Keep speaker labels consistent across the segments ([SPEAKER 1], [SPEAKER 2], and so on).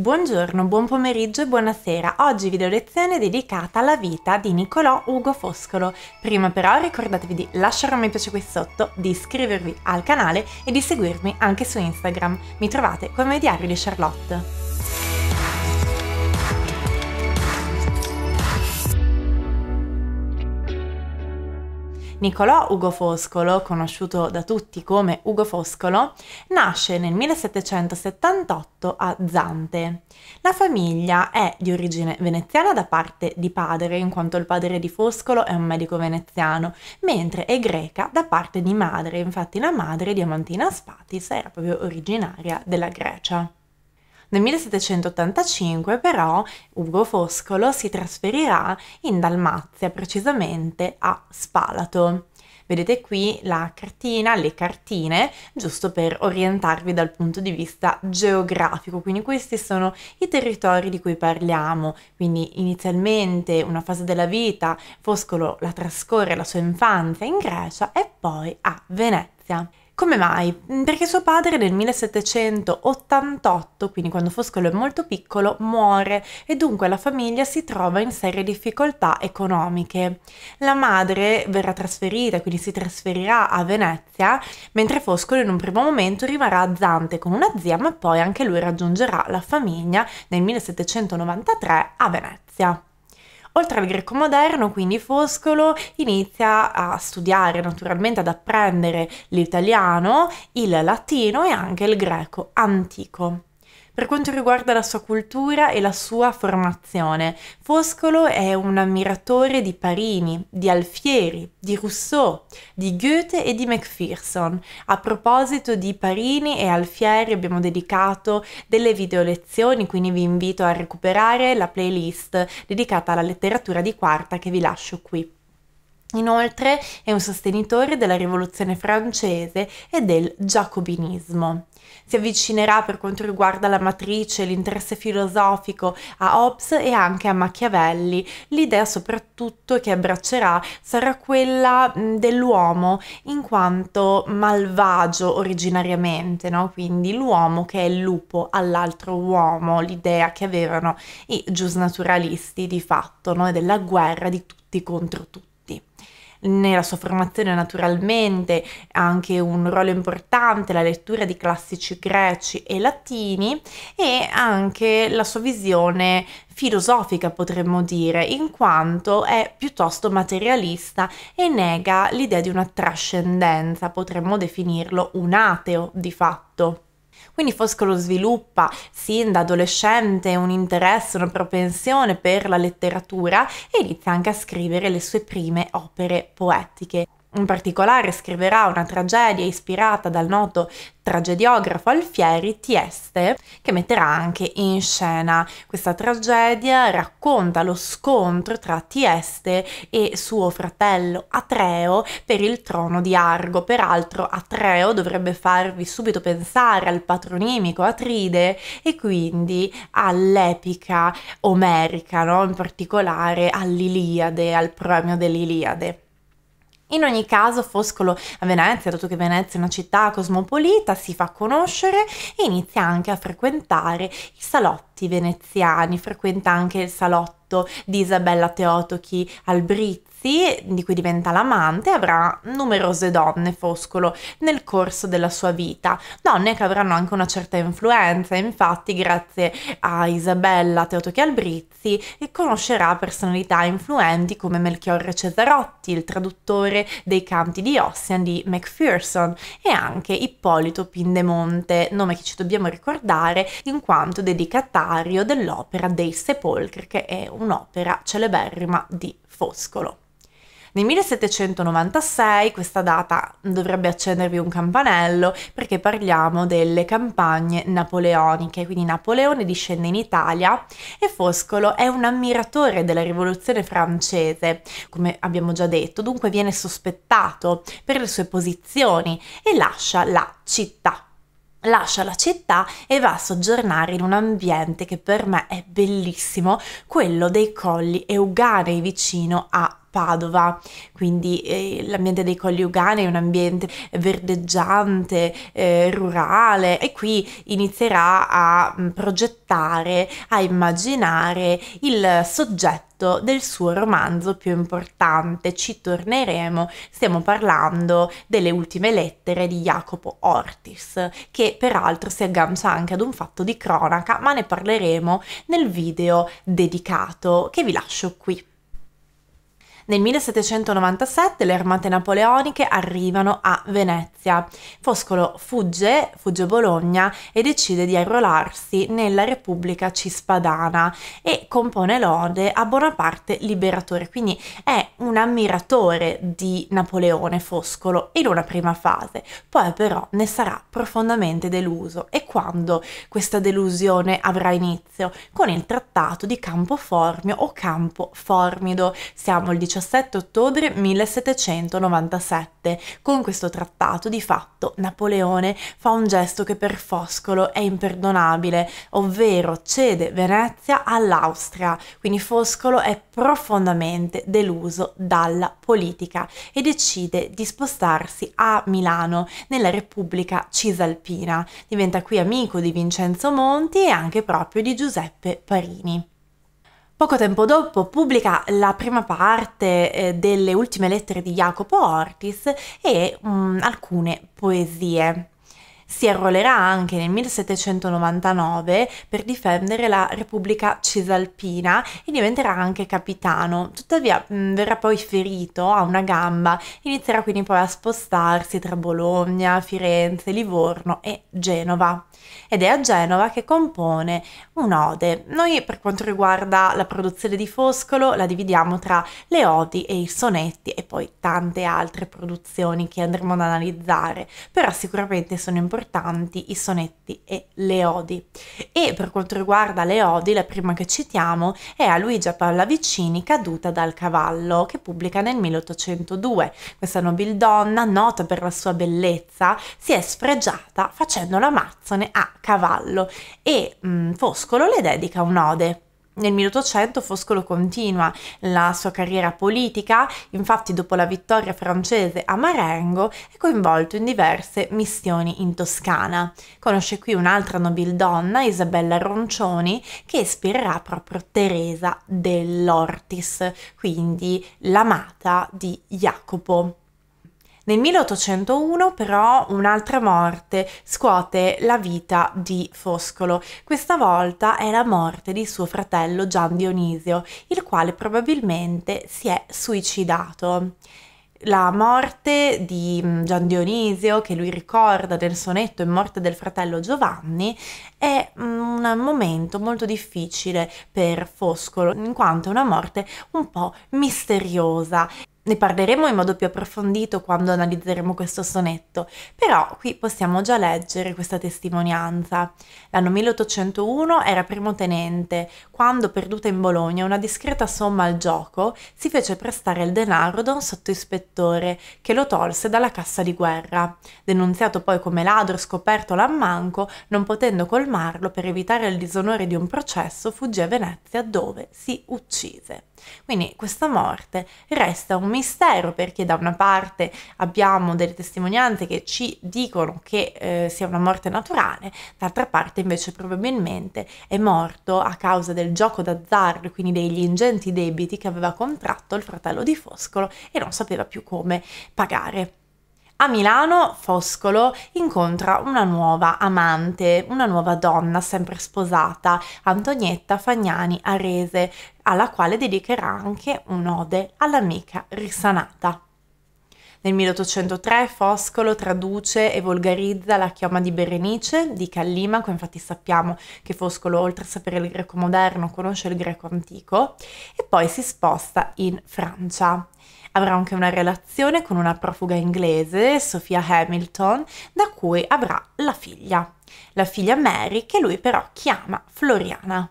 [SPEAKER 1] Buongiorno, buon pomeriggio e buonasera. Oggi video lezione dedicata alla vita di Niccolò Ugo Foscolo. Prima però ricordatevi di lasciare un mi piace qui sotto, di iscrivervi al canale e di seguirmi anche su Instagram. Mi trovate come Diario di Charlotte. Nicolò Ugo Foscolo, conosciuto da tutti come Ugo Foscolo, nasce nel 1778 a Zante. La famiglia è di origine veneziana da parte di padre, in quanto il padre di Foscolo è un medico veneziano, mentre è greca da parte di madre, infatti la madre, Diamantina Spatis, era proprio originaria della Grecia. Nel 1785 però Ugo Foscolo si trasferirà in Dalmazia, precisamente a Spalato. Vedete qui la cartina, le cartine, giusto per orientarvi dal punto di vista geografico, quindi questi sono i territori di cui parliamo, quindi inizialmente una fase della vita, Foscolo la trascorre la sua infanzia in Grecia e poi a Venezia. Come mai? Mm, perché suo padre nel 1788, quindi quando Foscolo è molto piccolo, muore e dunque la famiglia si trova in serie difficoltà economiche. La madre verrà trasferita, quindi si trasferirà a Venezia, mentre Foscolo in un primo momento rimarrà a Zante con una zia, ma poi anche lui raggiungerà la famiglia nel 1793 a Venezia. Oltre al greco moderno, quindi Foscolo inizia a studiare naturalmente, ad apprendere l'italiano, il latino e anche il greco antico. Per quanto riguarda la sua cultura e la sua formazione, Foscolo è un ammiratore di Parini, di Alfieri, di Rousseau, di Goethe e di Macpherson. A proposito di Parini e Alfieri abbiamo dedicato delle video lezioni, quindi vi invito a recuperare la playlist dedicata alla letteratura di quarta che vi lascio qui. Inoltre è un sostenitore della Rivoluzione francese e del giacobinismo. Si avvicinerà per quanto riguarda la matrice, l'interesse filosofico a Hobbes e anche a Machiavelli. L'idea soprattutto che abbraccerà sarà quella dell'uomo in quanto malvagio originariamente, no? quindi l'uomo che è il lupo all'altro uomo, l'idea che avevano i giusnaturalisti di fatto no? della guerra di tutti contro tutti nella sua formazione naturalmente ha anche un ruolo importante la lettura di classici greci e latini e anche la sua visione filosofica potremmo dire, in quanto è piuttosto materialista e nega l'idea di una trascendenza, potremmo definirlo un ateo di fatto. Quindi Foscolo sviluppa sin da adolescente un interesse, una propensione per la letteratura e inizia anche a scrivere le sue prime opere poetiche. In particolare scriverà una tragedia ispirata dal noto tragediografo Alfieri Tieste, che metterà anche in scena. Questa tragedia racconta lo scontro tra Tieste e suo fratello Atreo per il trono di Argo. Peraltro Atreo dovrebbe farvi subito pensare al patronimico Atride e quindi all'epica omerica, no? in particolare all'Iliade, al premio dell'Iliade. In ogni caso Foscolo a Venezia, dato che Venezia è una città cosmopolita, si fa conoscere e inizia anche a frequentare i salotti arti veneziani, frequenta anche il salotto di Isabella Teotochi al Brizzi, di cui diventa l'amante, avrà numerose donne, Foscolo, nel corso della sua vita. Donne che avranno anche una certa influenza, infatti grazie a Isabella Teotochi al Brizzi conoscerà personalità influenti come Melchiorre Cesarotti, il traduttore dei canti di Ossian di Macpherson, e anche Ippolito Pindemonte, nome che ci dobbiamo ricordare in quanto dedica ario dell'opera dei Sepolcri, che è un'opera celeberrima di Foscolo. Nel 1796 questa data dovrebbe accendervi un campanello perché parliamo delle campagne napoleoniche, quindi Napoleone discende in Italia e Foscolo è un ammiratore della rivoluzione francese, come abbiamo già detto, dunque viene sospettato per le sue posizioni e lascia la città lascia la città e va a soggiornare in un ambiente che per me è bellissimo, quello dei colli Euganei vicino a Padova, quindi eh, l'ambiente dei Colli Ugani è un ambiente verdeggiante, eh, rurale e qui inizierà a mm, progettare, a immaginare il soggetto del suo romanzo più importante. Ci torneremo, stiamo parlando delle ultime lettere di Jacopo Ortis, che peraltro si aggancia anche ad un fatto di cronaca, ma ne parleremo nel video dedicato che vi lascio qui. Nel 1797 le armate napoleoniche arrivano a Venezia. Foscolo fugge, fugge Bologna e decide di arruolarsi nella Repubblica Cispadana e compone lode a Bonaparte liberatore, quindi è un ammiratore di Napoleone Foscolo in una prima fase, poi però ne sarà profondamente deluso. E quando questa delusione avrà inizio? Con il trattato di Campo Formio o Campo Formido. Siamo il 18 17 ottobre 1797. Con questo trattato, di fatto, Napoleone fa un gesto che per Foscolo è imperdonabile, ovvero cede Venezia all'Austria. Quindi Foscolo è profondamente deluso dalla politica e decide di spostarsi a Milano, nella Repubblica Cisalpina. Diventa qui amico di Vincenzo Monti e anche proprio di Giuseppe Parini. Poco tempo dopo pubblica la prima parte eh, delle ultime lettere di Jacopo Ortis e mh, mm, alcune poesie si arruolerà anche nel 1799 per difendere la Repubblica Cisalpina e diventerà anche capitano. Tuttavia mh, mm, verrà poi ferito a una gamba, inizierà quindi poi a spostarsi tra Bologna, Firenze, Livorno e Genova. Ed è a Genova che compone un'ode. Noi per quanto riguarda la produzione di Foscolo la dividiamo tra le odi e i sonetti e poi tante altre produzioni che andremo ad analizzare, però sicuramente sono importanti importanti i sonetti e le odi. E per quanto riguarda le odi, la prima che citiamo è a Luigia Pallavicini caduta dal cavallo, che pubblica nel 1802. Questa nobildonna, nota per la sua bellezza, si è sfregiata facendo l'amazzone a cavallo e mh, mm, Foscolo le dedica un'ode. Nel 1800 Foscolo continua la sua carriera politica, infatti dopo la vittoria francese a Marengo è coinvolto in diverse missioni in Toscana. Conosce qui un'altra nobildonna, Isabella Roncioni, che ispirerà proprio Teresa dell'Ortis, quindi l'amata di Jacopo. Nel 1801 però un'altra morte scuote la vita di Foscolo. Questa volta è la morte di suo fratello Gian Dionisio, il quale probabilmente si è suicidato la morte di mm, Gian Dionisio, che lui ricorda nel sonetto in morte del fratello Giovanni, è mm, un momento molto difficile per Foscolo, in quanto è una morte un po' misteriosa. Ne parleremo in modo più approfondito quando analizzeremo questo sonetto, però qui possiamo già leggere questa testimonianza. L'anno 1801 era primo tenente, quando perduta in Bologna una discreta somma al gioco, si fece prestare il denaro da un sottoispettore che lo tolse dalla cassa di guerra. Denunziato poi come ladro scoperto l'ammanco, non potendo colmarlo per evitare il disonore di un processo, fuggì a Venezia dove si uccise. Quindi questa morte resta un mistero perché da una parte abbiamo delle testimonianze che ci dicono che eh, sia una morte naturale, d'altra parte invece probabilmente è morto a causa del gioco d'azzardo, quindi degli ingenti debiti che aveva contratto il fratello di Foscolo e non sapeva più come pagare. A Milano, Foscolo incontra una nuova amante, una nuova donna sempre sposata, Antonietta Fagnani Arese, alla quale dedicherà anche un'ode all'amica risanata. Nel 1803 Foscolo traduce e volgarizza la chioma di Berenice di Callimaco, infatti sappiamo che Foscolo oltre a sapere il greco moderno conosce il greco antico e poi si sposta in Francia. Avrà anche una relazione con una profuga inglese, Sofia Hamilton, da cui avrà la figlia, la figlia Mary che lui però chiama Floriana.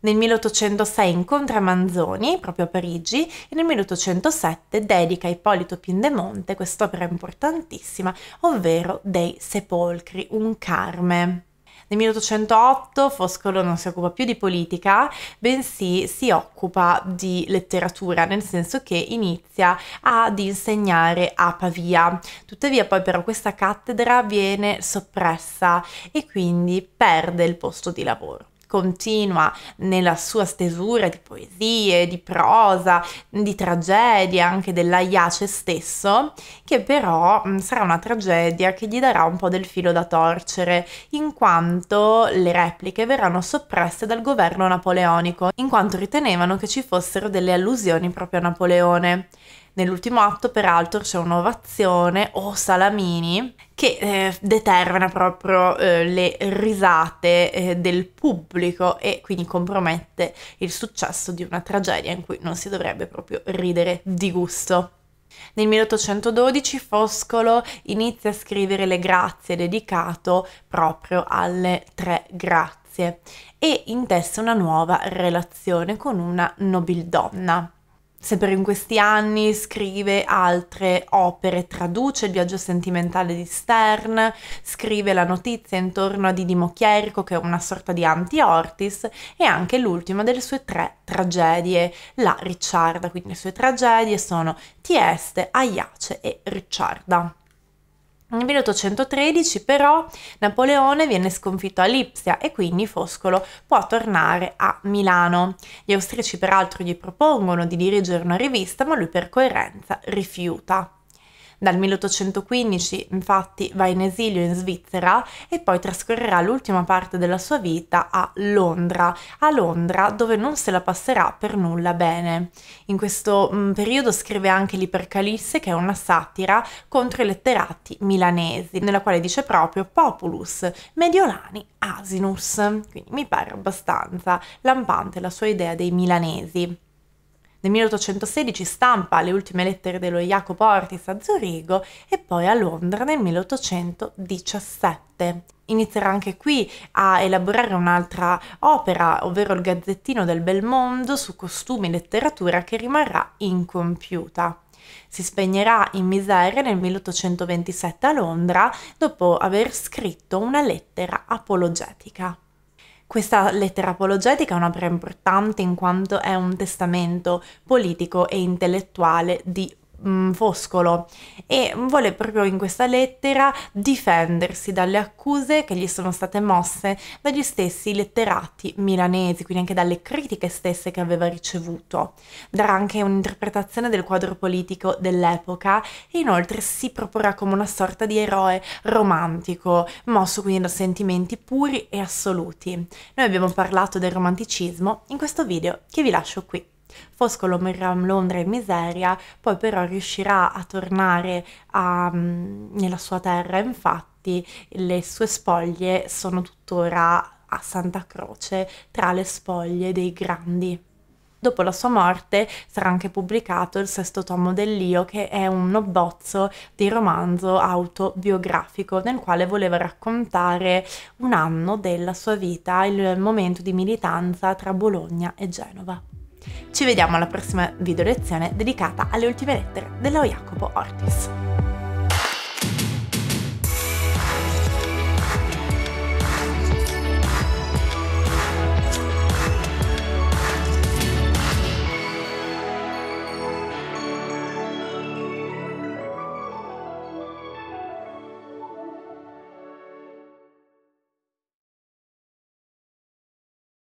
[SPEAKER 1] Nel 1806 incontra Manzoni, proprio a Parigi, e nel 1807 dedica a Ippolito Pindemonte quest'opera importantissima, ovvero Dei Sepolcri, un carme. Nel 1808 Foscolo non si occupa più di politica, bensì si occupa di letteratura, nel senso che inizia ad insegnare a Pavia. Tuttavia poi però questa cattedra viene soppressa e quindi perde il posto di lavoro continua nella sua stesura di poesie, di prosa, di tragedie, anche dell'Aiace stesso, che però mm, sarà una tragedia che gli darà un po' del filo da torcere, in quanto le repliche verranno soppresse dal governo napoleonico, in quanto ritenevano che ci fossero delle allusioni proprio a Napoleone. Nell'ultimo atto, peraltro, c'è un'ovazione o oh, salamini che eh, determina proprio eh, le risate eh, del pubblico e quindi compromette il successo di una tragedia in cui non si dovrebbe proprio ridere di gusto. Nel 1812 Foscolo inizia a scrivere le grazie dedicato proprio alle tre grazie e intessa una nuova relazione con una nobildonna. Sempre in questi anni scrive altre opere, traduce il viaggio sentimentale di Stern, scrive la notizia intorno a Didi Chierico che è una sorta di anti-Ortis e anche l'ultima delle sue tre tragedie, la Ricciarda, quindi le sue tragedie sono Tieste, Aiace e Ricciarda. Nel 1813 però Napoleone viene sconfitto a Lipsia e quindi Foscolo può tornare a Milano. Gli austriaci peraltro gli propongono di dirigere una rivista ma lui per coerenza rifiuta. Dal 1815 infatti va in esilio in Svizzera e poi trascorrerà l'ultima parte della sua vita a Londra, a Londra dove non se la passerà per nulla bene. In questo mh, mm, periodo scrive anche l'Ipercalisse che è una satira contro i letterati milanesi, nella quale dice proprio populus mediolani asinus, quindi mi pare abbastanza lampante la sua idea dei milanesi. Nel 1816 stampa le ultime lettere dello Jacopo Ortis a Zurigo e poi a Londra nel 1817. Inizierà anche qui a elaborare un'altra opera, ovvero il Gazzettino del Bel Mondo su costumi e letteratura che rimarrà incompiuta. Si spegnerà in miseria nel 1827 a Londra dopo aver scritto una lettera apologetica. Questa lettera apologetica è un'opera importante in quanto è un testamento politico e intellettuale di Mm, Foscolo e vuole proprio in questa lettera difendersi dalle accuse che gli sono state mosse dagli stessi letterati milanesi, quindi anche dalle critiche stesse che aveva ricevuto. Darà anche un'interpretazione del quadro politico dell'epoca e inoltre si proporrà come una sorta di eroe romantico, mosso quindi da sentimenti puri e assoluti. Noi abbiamo parlato del romanticismo in questo video che vi lascio qui. Foscolo morirà a Londra in miseria, poi però riuscirà a tornare a, ehm, nella sua terra, infatti le sue spoglie sono tuttora a Santa Croce tra le spoglie dei grandi. Dopo la sua morte sarà anche pubblicato il sesto tomo dell'Io, che è un abbozzo di romanzo autobiografico nel quale voleva raccontare un anno della sua vita, il momento di militanza tra Bologna e Genova. Ci vediamo alla prossima video lezione dedicata alle ultime lettere dello Jacopo Ortis.